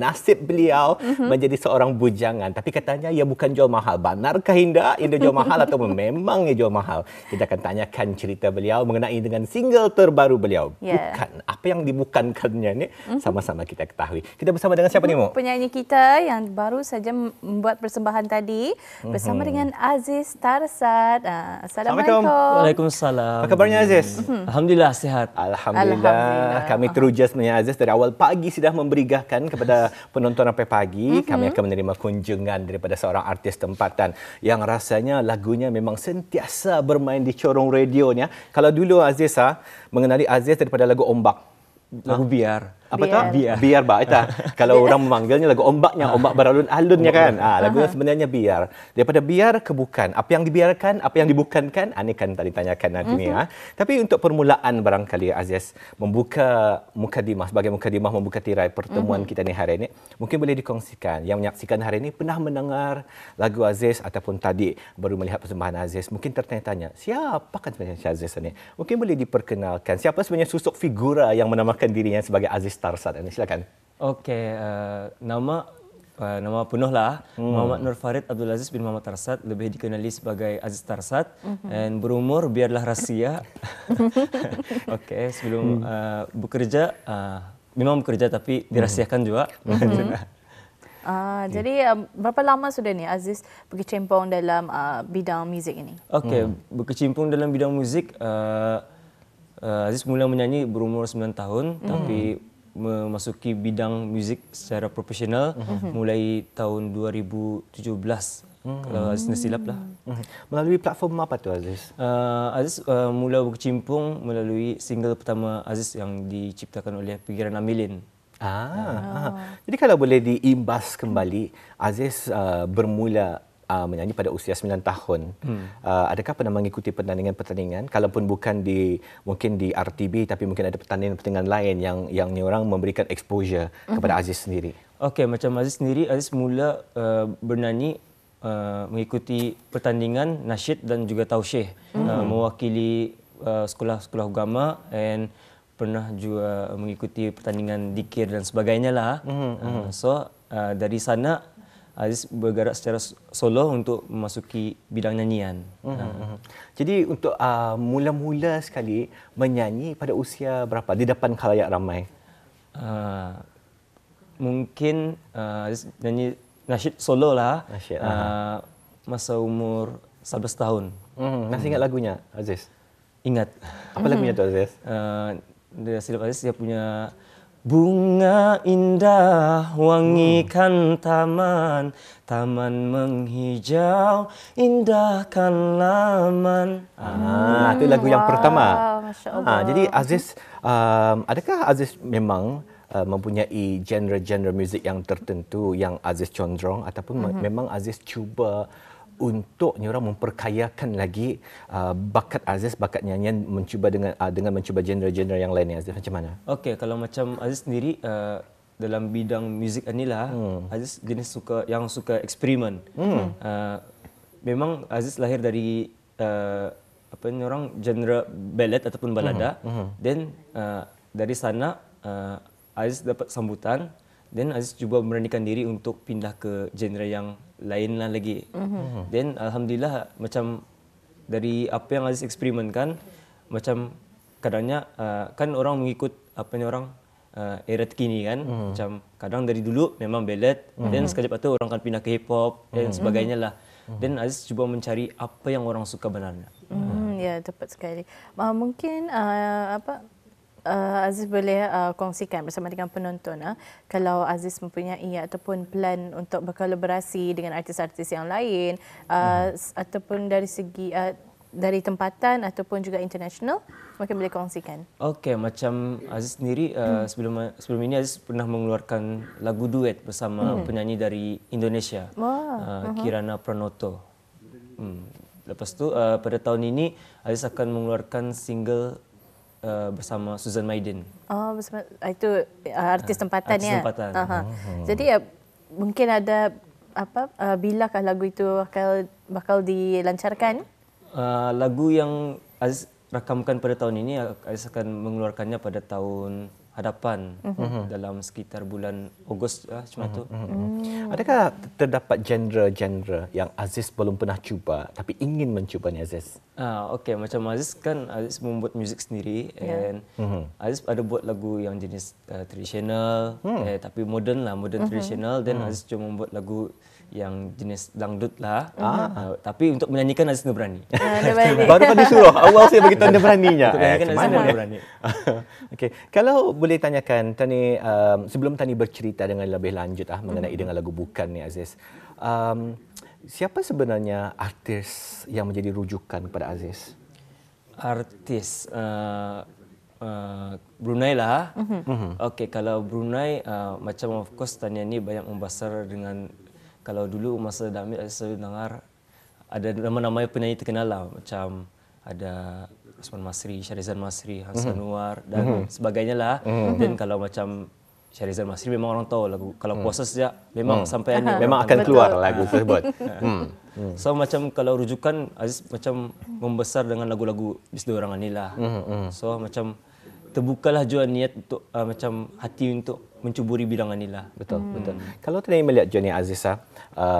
nasib beliau mm-hmm. menjadi seorang bujangan. Tapi katanya ia bukan jual mahal. Benarkah Hinda? Hinda jual mahal atau memang ia jual mahal? Kita akan tanyakan cerita beliau mengenai dengan single terbaru beliau. Yeah. Bukan. Apa yang dibukankannya ni? Mm-hmm. sama kita ketahui. Kita bersama dengan siapa ni, Mo? Penyanyi kita yang baru saja membuat persembahan tadi mhm. bersama mm-hmm. dengan Aziz Tarsad. Ah, Assalamualaikum. Assalamualaikum. Waalaikumsalam. Apa khabarnya Aziz? Mm-hmm. Alhamdulillah sihat. Alhamdulillah. Alhamdulillah. Kami teruja sebenarnya Aziz dari awal pagi sudah memberigahkan kepada penonton sampai pagi mm-hmm. kami mhm. akan menerima kunjungan daripada seorang artis tempatan yang rasanya lagunya memang sentiasa bermain di corong radio ni kalau dulu Aziz mengenali Aziz daripada lagu Ombak lagu ha? biar apa tu? Biar. biar bak itu. Lah. Kalau orang memanggilnya lagu ombaknya, ah. ombak beralun alunnya kan. Ah, lagu uh sebenarnya biar. Daripada biar ke bukan. Apa yang dibiarkan, apa yang dibukankan, ane ah, kan tadi tanyakan nanti uh-huh. ya. Tapi untuk permulaan barangkali Aziz membuka muka dimas sebagai muka dimas membuka tirai pertemuan uh-huh. kita ni hari ini. Mungkin boleh dikongsikan yang menyaksikan hari ini pernah mendengar lagu Aziz ataupun tadi baru melihat persembahan Aziz mungkin tertanya-tanya siapa kan sebenarnya Aziz ini? Mungkin boleh diperkenalkan siapa sebenarnya susuk figura yang menamakan dirinya sebagai Aziz Star Sat. Silakan. Okey, uh, nama uh, nama penuhlah hmm. Muhammad Nur Farid Abdul Aziz bin Muhammad Tarsat lebih dikenali sebagai Aziz Tarsat mm-hmm. berumur biarlah rahsia. Okey, sebelum hmm. uh, bekerja uh, memang bekerja tapi hmm. dirahsiakan juga. Mm-hmm. uh, jadi uh, berapa lama sudah ni Aziz berkecimpung dalam uh, bidang muzik ini? Okey, hmm. berkecimpung dalam bidang muzik uh, uh, Aziz mula menyanyi berumur 9 tahun mm. tapi memasuki bidang muzik secara profesional mm-hmm. mulai tahun 2017. Kalau mhm. Aziz tidak silap lah. Mhm. Melalui platform apa tu Aziz? Uh, Aziz uh, mula berkecimpung melalui single pertama Aziz yang diciptakan oleh Pikiran Amilin. Ah. ah. ah. Jadi kalau boleh diimbas kembali, Aziz uh, bermula uh, menyanyi pada usia 9 tahun. Hmm. Uh, adakah pernah mengikuti pertandingan-pertandingan kalaupun bukan di mungkin di RTB tapi mungkin ada pertandingan-pertandingan lain yang yang orang memberikan exposure hmm. kepada Aziz sendiri? Okey, macam Aziz sendiri Aziz mula uh, bernyanyi uh, mengikuti pertandingan nasyid dan juga tausyih hmm. uh, mewakili uh, sekolah-sekolah agama and pernah juga mengikuti pertandingan dikir dan sebagainya lah. Mm-hmm. Uh, so uh, dari sana Aziz bergerak secara solo untuk memasuki bidang nyanyian. Hmm. Hmm. Ha. hmm. Jadi untuk uh, mula-mula sekali menyanyi pada usia berapa di depan khalayak ramai? Uh, mungkin uh, nyanyi nasyid solo lah. Nasyid. Uh, masa umur 11 tahun. Hmm, hmm. Masih ingat lagunya Aziz? Ingat. Apa lagunya tu Aziz? Uh, dia silap Aziz dia punya Bunga indah wangikan hmm. taman Taman menghijau indahkan laman Ah, Itu lagu yang hmm, wow. pertama Masya Ha, Jadi Aziz, um, adakah Aziz memang uh, mempunyai genre-genre muzik yang tertentu Yang Aziz condrong ataupun mm-hmm. memang Aziz cuba untuk orang memperkayakan lagi uh, bakat Aziz bakat nyanyian mencuba dengan uh, dengan mencuba genre-genre yang lain ni Aziz macam mana? Okey kalau macam Aziz sendiri uh, dalam bidang muzik anilah hmm. Aziz jenis suka yang suka eksperimen. Hmm. Uh, memang Aziz lahir dari uh, apa ni orang genre ballet ataupun balada. Hmm. Hmm. Then uh, dari sana uh, Aziz dapat sambutan Then Aziz cuba meranikan diri untuk pindah ke genre yang lain lah lagi. Mm-hmm. Then alhamdulillah macam dari apa yang Aziz eksperimen kan macam kadangnya uh, kan orang mengikut apa ni orang uh, era kini kan mm-hmm. macam kadang dari dulu memang ballad mm-hmm. then sekejap atau orang akan pindah ke hip hop mm-hmm. dan sebagainya lah. Mhm. Then Aziz cuba mencari apa yang orang suka benarnya. Mm-hmm. Ya, tepat sekali. Uh, mungkin uh, apa Uh, Aziz boleh uh, kongsikan bersama dengan penonton uh, kalau Aziz mempunyai ataupun plan untuk berkolaborasi dengan artis-artis yang lain uh, hmm. ataupun dari segi uh, dari tempatan ataupun juga international mungkin boleh kongsikan. Okey, macam Aziz sendiri uh, sebelum sebelum ini Aziz pernah mengeluarkan lagu duet bersama hmm. penyanyi dari Indonesia oh. uh, uh Kirana Pranoto. Hmm. Lepas tu uh, pada tahun ini Aziz akan mengeluarkan single uh, bersama Susan Maiden. Oh, bersama ah, itu uh, artis ah, tempatan artis ya. Artis tempatan. Uh-huh. Jadi uh, mungkin ada apa uh, bilakah lagu itu bakal bakal dilancarkan? Uh, lagu yang Aziz rakamkan pada tahun ini Aziz akan mengeluarkannya pada tahun hadapan mm-hmm. dalam sekitar bulan Ogos lah, macam mm-hmm. tu. Mm-hmm. Adakah terdapat genre-genre yang Aziz belum pernah cuba tapi ingin mencubanya Aziz? Ah okey macam Aziz kan Aziz membuat muzik sendiri yeah. mm-hmm. Aziz ada buat lagu yang jenis uh, traditional mm. eh tapi modern lah modern mm-hmm. traditional then mm. Aziz cuma membuat lagu yang jenis dangdut lah. Uh-huh. Uh, tapi untuk menyanyikan Aziz tak ah, berani. Baru kan suruh Awal saya beritahu dia beraninya. Untuk menyanyikan eh, Aziz tak berani. okay. Kalau boleh tanyakan Tani um, sebelum Tani bercerita dengan lebih lanjut ah mengenai mm-hmm. dengan lagu bukan ni Aziz. Um, siapa sebenarnya artis yang menjadi rujukan kepada Aziz? Artis uh, uh, Brunei lah. Ah. Mm-hmm. mm-hmm. Okey kalau Brunei uh, macam of course Tania ni banyak membesar dengan kalau dulu masa dami saya dengar ada nama-nama penyanyi terkenal lah macam ada Usman Masri, Syarizan Masri, Hassan mm-hmm. Nuar dan mm-hmm. sebagainya lah. Mm-hmm. Dan kalau macam Syarizan Masri memang orang tahu lagu. Kalau mm. puasa saja memang mm. sampai ni memang akan keluar betul. lagu tersebut. mm. So macam kalau rujukan Aziz macam membesar dengan lagu-lagu bis dua orang inilah. Mm-hmm. Mhm, so macam terbukalah jua niat untuk uh, macam hati untuk mencuburi bidang inilah. Betul, hmm. betul. Kalau tadi melihat Johnny Aziz uh,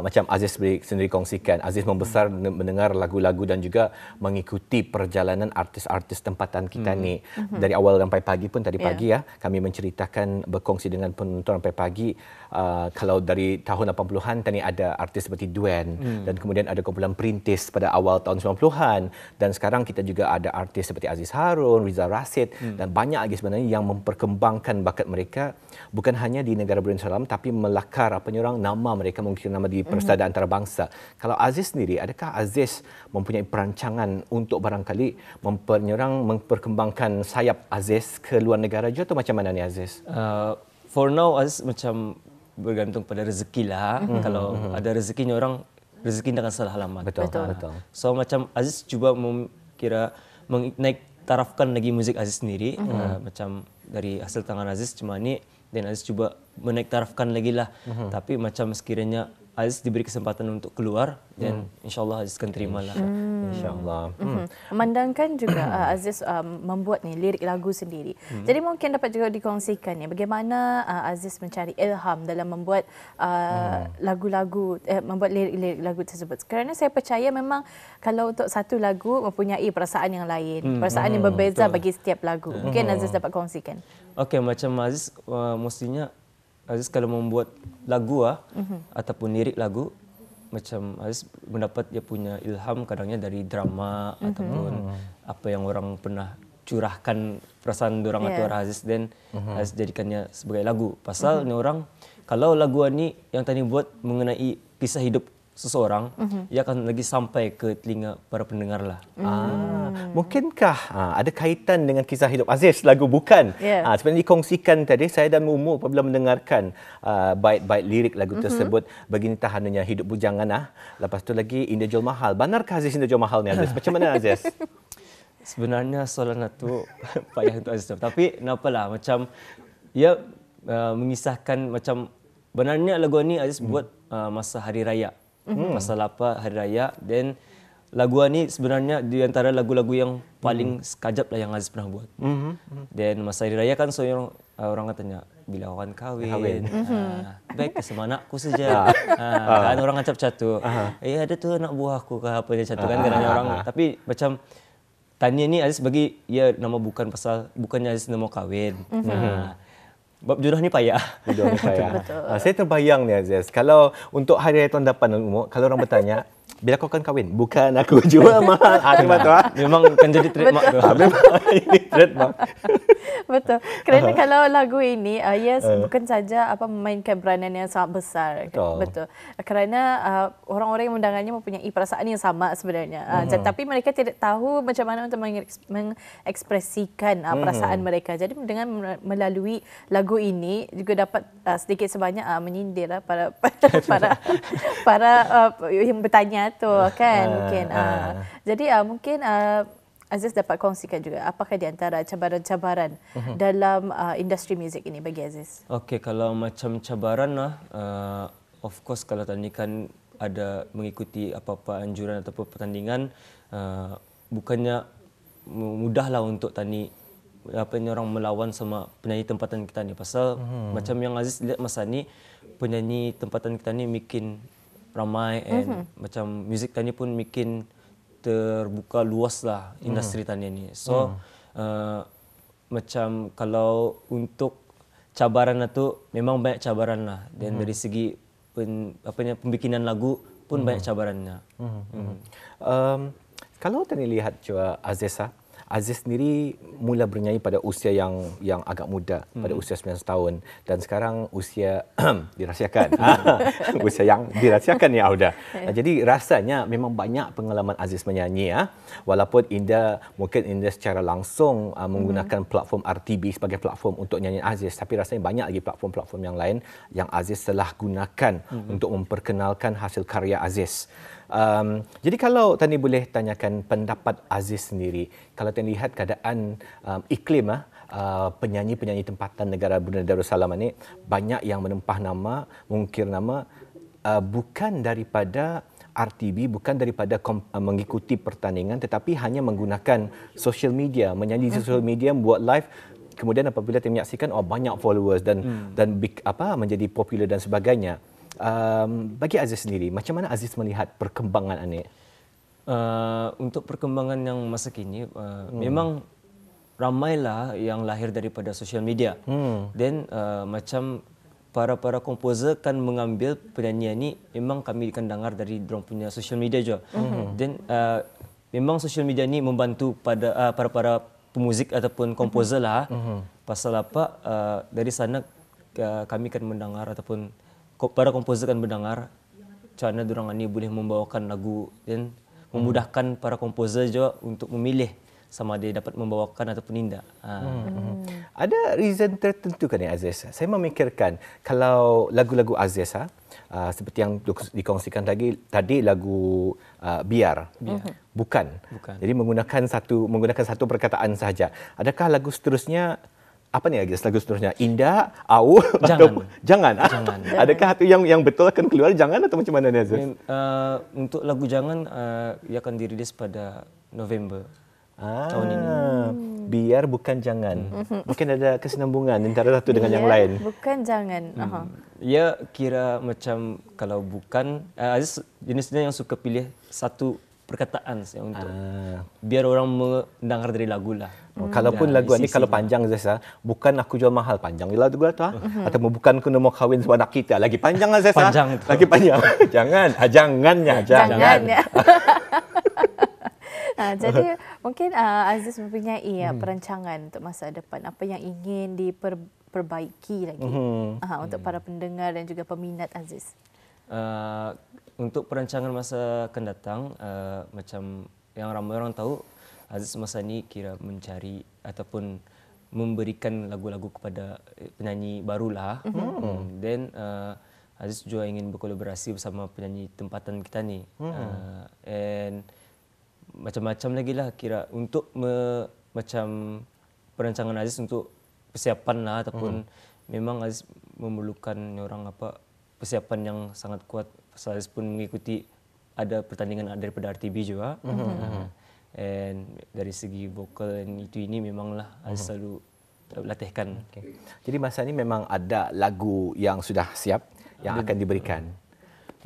macam Aziz sendiri kongsikan, Aziz membesar hmm. mendengar lagu-lagu dan juga mengikuti perjalanan artis-artis tempatan kita hmm. ni. Hmm. Dari awal sampai pagi pun tadi ya. pagi ya, kami menceritakan berkongsi dengan penonton sampai pagi. Uh, kalau dari tahun 80-an tadi ada artis seperti Duen hmm. dan kemudian ada kumpulan Perintis pada awal tahun 90-an dan sekarang kita juga ada artis seperti Aziz Harun, Riza Rasid hmm. dan banyak lagi sebenarnya yang memperkembangkan bakat mereka bukan hanya di negara Brunei Salam tapi melakar apa orang nama mereka mungkin nama di persada mm. antarabangsa. Kalau Aziz sendiri adakah Aziz mempunyai perancangan untuk barangkali mempernyerang memperkembangkan sayap Aziz ke luar negara juga atau macam mana ni Aziz? Uh, for now Aziz macam bergantung pada rezeki lah. Mm-hmm. Kalau mm-hmm. ada rezekinya orang rezeki tidak salah alamat. Betul, betul. betul. So macam Aziz cuba kira meng- tarafkan lagi muzik Aziz sendiri mm-hmm. uh, macam dari hasil tangan Aziz cuma ni dan Aziz cuba menaik tarafkan lagi lah. Mm-hmm. Tapi macam sekiranya Aziz diberi kesempatan untuk keluar dan hmm. insyaallah Aziz akan terimalah hmm. hmm. insyaallah. Hmm. Mm-hmm. Memandangkan juga uh, Aziz um, membuat ni lirik lagu sendiri. Hmm. Jadi mungkin dapat juga dikongsikan ya bagaimana uh, Aziz mencari ilham dalam membuat uh, hmm. lagu-lagu eh, membuat lirik-lirik lagu tersebut. Kerana saya percaya memang kalau untuk satu lagu mempunyai perasaan yang lain, hmm. perasaan hmm. yang berbeza Betul. bagi setiap lagu. Mungkin hmm. Aziz dapat kongsikan. Okey macam Aziz uh, mestinya Aziz kalau membuat lagu ah mm-hmm. ataupun lirik lagu macam Aziz mendapat dia punya ilham kadangnya dari drama mm-hmm. ataupun mm-hmm. apa yang orang pernah curahkan perasaan orang yeah. atau orang Aziz dan mm-hmm. Aziz jadikannya sebagai lagu. Pasal mm-hmm. ni orang kalau lagu ni yang tadi buat mengenai kisah hidup seseorang mm-hmm. ia akan lagi sampai ke telinga para pendengar lah. Mm. Ah, mungkinkah ah, ada kaitan dengan kisah hidup Aziz lagu bukan? Yeah. Ah, sebenarnya dikongsikan tadi saya dan Mumu apabila mendengarkan ah, bait-bait lirik lagu mm-hmm. tersebut begini tahannya hidup bujangan ah. Lepas tu lagi Indah Jol Mahal. Benar ke Aziz Indah Jol Mahal ni Aziz? Macam mana Aziz? sebenarnya soalan itu payah untuk Aziz. Tapi kenapa lah macam ia uh, mengisahkan macam Benarnya lagu ni Aziz mm. buat uh, masa hari raya mm. pasal lapar hari raya then lagu ini sebenarnya di antara lagu-lagu yang paling mm. sekajap lah yang Aziz pernah buat mm-hmm. then masa hari raya kan so yang uh, orang katanya bila orang kahwin, kahwin. Uh, baik ke sama anakku saja uh, ah. ah, kan orang ngacap catu eh ada tu anak buahku ke apa dia catu kan kerana orang tapi macam Tanya ni Aziz bagi ya nama bukan pasal bukannya Aziz nama kahwin. Mm-hmm. Uh, Bab jodoh ni payah. Jodoh ni payah. Betul. Ah, saya terbayang ni Aziz. Kalau untuk hari-hari tahun depan, kalau orang bertanya, bila kau akan kahwin bukan aku jual mahal ah, memang, tu, ah. memang akan jadi trademark tu ah, memang ini trademark betul kerana uh. kalau lagu ini uh, yes uh. bukan saja apa memainkan peranan yang sangat besar betul, betul. kerana uh, orang-orang yang mendengarnya mempunyai perasaan yang sama sebenarnya uh, ah, uh-huh. Mhm. tapi mereka tidak tahu macam mana untuk mengekspresikan uh, perasaan uh-huh. mereka jadi dengan melalui lagu ini juga dapat uh, sedikit sebanyak uh, menyindir uh, para para para uh, yang bertanya mengatur ah, kan ah, mungkin. Uh, uh. Jadi uh, mungkin uh, Aziz dapat kongsikan juga apakah di antara cabaran-cabaran uh-huh. dalam uh, industri muzik ini bagi Aziz? Okey kalau macam cabaran lah uh, of course kalau tadi kan ada mengikuti apa-apa anjuran ataupun pertandingan uh, bukannya mudahlah untuk tani apa ni orang melawan sama penyanyi tempatan kita ni pasal hmm. macam yang Aziz lihat masa ni penyanyi tempatan kita ni mungkin ramai dan mm-hmm. macam muzik tanya pun makin terbuka luas lah industri mhm. tanya ni. So mm. uh, macam kalau untuk cabaran tu memang banyak cabaran lah. Dan mm. dari segi pen, apa ni pembikinan lagu pun mm. banyak cabarannya. Mm. Mm. Um, kalau tadi lihat cua Azesa, Aziz sendiri mula bernyanyi pada usia yang yang agak muda, hmm. pada usia 19 tahun dan sekarang usia dirahsiakan. usia yang dirahsiakan ya Auda. Yeah. Jadi rasanya memang banyak pengalaman Aziz menyanyi ya. Walaupun Inda mungkin Inda secara langsung uh, hmm. menggunakan hmm. platform RTB sebagai platform untuk nyanyi Aziz, tapi rasanya banyak lagi platform-platform yang lain yang Aziz telah gunakan hmm. untuk memperkenalkan hasil karya Aziz. Um, jadi kalau Tani boleh tanyakan pendapat Aziz sendiri, kalau Tani lihat keadaan um, iklim ah, uh, penyanyi-penyanyi tempatan negara Brunei Darussalam ini, banyak yang menempah nama, mungkir nama, uh, bukan daripada RTB bukan daripada kom- uh, mengikuti pertandingan tetapi hanya menggunakan social media menyanyi di mhm. social media buat live kemudian apabila dia menyaksikan oh banyak followers dan hmm. dan big, apa menjadi popular dan sebagainya um, bagi Aziz sendiri, macam mana Aziz melihat perkembangan Anik? Uh, untuk perkembangan yang masa kini, uh, hmm. memang ramailah yang lahir daripada social media. Dan hmm. uh, macam para-para komposer kan mengambil penyanyi ini, memang kami akan dengar dari mereka punya social media juga. Dan hmm. uh, memang social media ini membantu pada uh, para-para pemuzik ataupun komposer lah. Hmm. hmm. Pasal apa, uh, dari sana uh, kami akan mendengar ataupun para komposer kan mendengar cara mana orang ni boleh membawakan lagu dan memudahkan para komposer juga untuk memilih sama dia dapat membawakan ataupun tidak. Ha. Hmm. hmm, hmm. Ada reason tertentu kan ya Aziz? Saya memikirkan kalau lagu-lagu Aziz ha, uh, seperti yang dikongsikan tadi tadi lagu uh, biar. biar. Hmm. Bukan. Bukan. Jadi menggunakan satu menggunakan satu perkataan saja. Adakah lagu seterusnya apa ni lagi lagu seterusnya indah au jangan atau, jangan, jangan. adakah itu yang yang betul akan keluar jangan atau macam mana ni Aziz uh, eh, untuk lagu jangan uh, ia akan dirilis pada November ah, tahun ini biar bukan jangan mm-hmm. mungkin ada kesinambungan antara satu dengan yang lain bukan jangan uh-huh. hmm. ya kira macam kalau bukan uh, Aziz jenisnya yang suka pilih satu perkataan saya untuk uh. biar orang mendengar dari lagu lah. Hmm. Kalaupun lagu ni kalau panjang Zes ah, bukan aku jual mahal panjang lah lagu tu ha? Hmm. Atau bukan aku nak kahwin sebab anak kita lagi panjang lah Zes Panjang tu. Lagi panjang. jangan, ha, jangannya, jangan. Jangannya. Ha, jadi mungkin uh, Aziz mempunyai uh, hmm. perancangan untuk masa depan. Apa yang ingin diperbaiki lagi hmm. uh, untuk hmm. para pendengar dan juga peminat Aziz? Eh, untuk perancangan masa akan datang uh, macam yang ramai orang tahu Aziz Masani kira mencari ataupun memberikan lagu-lagu kepada eh, penyanyi barulah. Mm-hmm. Um, then uh, Aziz juga ingin berkolaborasi bersama penyanyi tempatan kita ni. Mm-hmm. Uh, and macam-macam lagi lah kira untuk me, macam perancangan Aziz untuk persiapan lah ataupun mm-hmm. memang Aziz memerlukan orang apa persiapan yang sangat kuat. Saya pun mengikuti ada pertandingan daripada RTB juga. Mm-hmm. Ah, and dari segi vokal dan itu ini memanglah mm-hmm. selalu latihkan. Okay. Jadi masa ini memang ada lagu yang sudah siap yang ada, akan diberikan.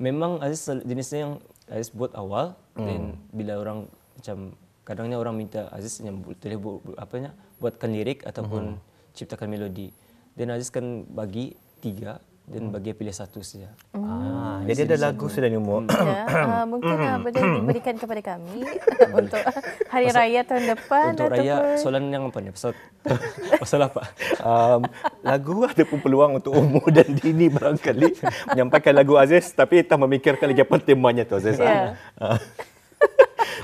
Memang Aziz jenisnya yang Aziz buat awal mm. dan bila orang macam kadangnya orang minta Aziz yang boleh buat apa buatkan lirik ataupun mm-hmm. ciptakan melodi. Dan Aziz kan bagi tiga dan hmm. bagi pilih satu saja. Oh. Ah, hmm. Ya, ah, jadi ada lagu sudah ni umur. Ya, mungkin uh, boleh diberikan kepada kami untuk hari pasal, raya tahun depan Untuk raya soalan yang apa ni? Pasal pasal apa? Um, lagu ada pun peluang untuk umur dan dini barangkali menyampaikan lagu Aziz tapi tak memikirkan lagi apa temanya tu Aziz. Yeah. Uh. Ya. Ah.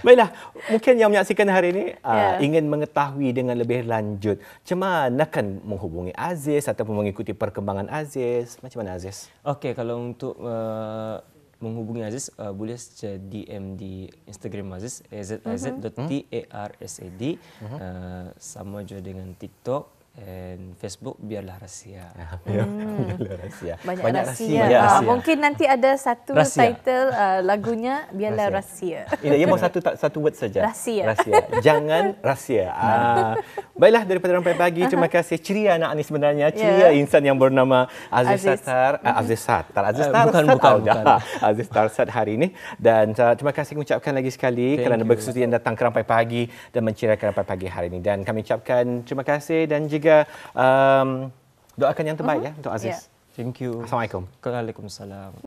Baiklah, mungkin yang menyaksikan hari ini yeah. uh, ya. ingin mengetahui dengan lebih lanjut macam mana kan menghubungi Aziz ataupun mengikuti perkembangan Aziz. Macam mana Aziz? Okey, kalau untuk uh, menghubungi Aziz, uh, boleh saja DM di Instagram Aziz, azaz.tarsad. Mhm. Mm-hmm. Uh, eh, sama juga dengan TikTok, uh, And Facebook biarlah rahsia. Banyak, rahsia. mungkin nanti ada satu rahsia. title uh, lagunya biarlah rahsia. rahsia. Ini ia mau satu satu word saja. Rahsia. rahsia. Jangan rahsia. Ah. Baiklah daripada ramai pagi terima kasih ceria anak ni sebenarnya ya. ceria yeah. insan yang bernama Aziz, Aziz. Satar uh, Aziz Satar Aziz eh, Satar uh, bukan Satar. bukan, bukan. Aziz Tarsat hari ini dan uh, terima kasih mengucapkan lagi sekali Thank kerana bersedia datang ke rampai pagi dan menceriakan ramai pagi hari ini dan kami ucapkan terima kasih dan juga juga um, doakan yang terbaik uh-huh. ya untuk Aziz. Yeah. Thank you. Assalamualaikum. Waalaikumsalam.